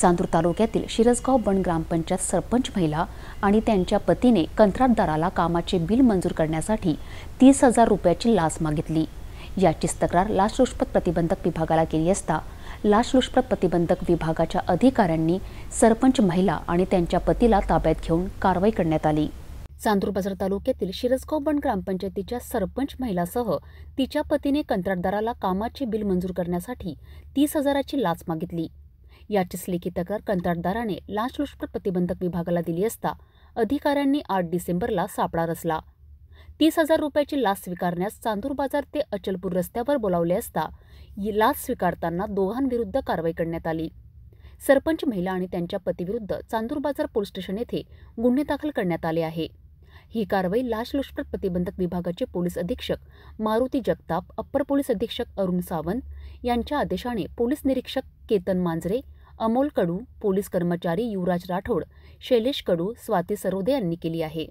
चांदूर तालुक्यातील शिरसगाव बण ग्रामपंचायत सरपंच महिला आणि त्यांच्या पतीने कंत्राटदाराला कामाचे बिल मंजूर करण्यासाठी तीस हजार रुपयाची लाच मागितली याचीच तक्रार लाचलुचपत प्रतिबंधक विभागाला केली असता लाचलुचपत प्रतिबंधक विभागाच्या अधिकाऱ्यांनी सरपंच महिला आणि त्यांच्या पतीला ताब्यात घेऊन कारवाई करण्यात आली चांदूर बाजार तालुक्यातील शिरसगाव बंड ग्रामपंचायतीच्या सरपंच महिलासह तिच्या पतीने कंत्राटदाराला कामाचे बिल मंजूर करण्यासाठी तीस हजाराची लाच मागितली याचीच लेखी तक्रार कंत्राटदाराने लाचलुचपत प्रतिबंधक विभागाला दिली असता अधिकाऱ्यांनी आठ डिसेंबरला सापळा रचला तीस हजार रुपयाची लाच स्वीकारण्यास चांदूर बाजार ते अचलपूर रस्त्यावर बोलावले असता लाच स्वीकारताना दोघांविरुद्ध कारवाई करण्यात आली सरपंच महिला आणि त्यांच्या पतीविरुद्ध चांदूर बाजार पोलीस स्टेशन येथे गुन्हे दाखल करण्यात आले आहे ही कारवाई लाचलुचपत प्रतिबंधक विभागाचे पोलीस अधीक्षक मारुती जगताप अप्पर पोलीस अधीक्षक अरुण सावंत यांच्या आदेशाने पोलीस निरीक्षक केतन मांजरे अमोल कडू पोलीस कर्मचारी युवराज राठोड शैलेश कडू स्वाती सरोदे यांनी केली आहे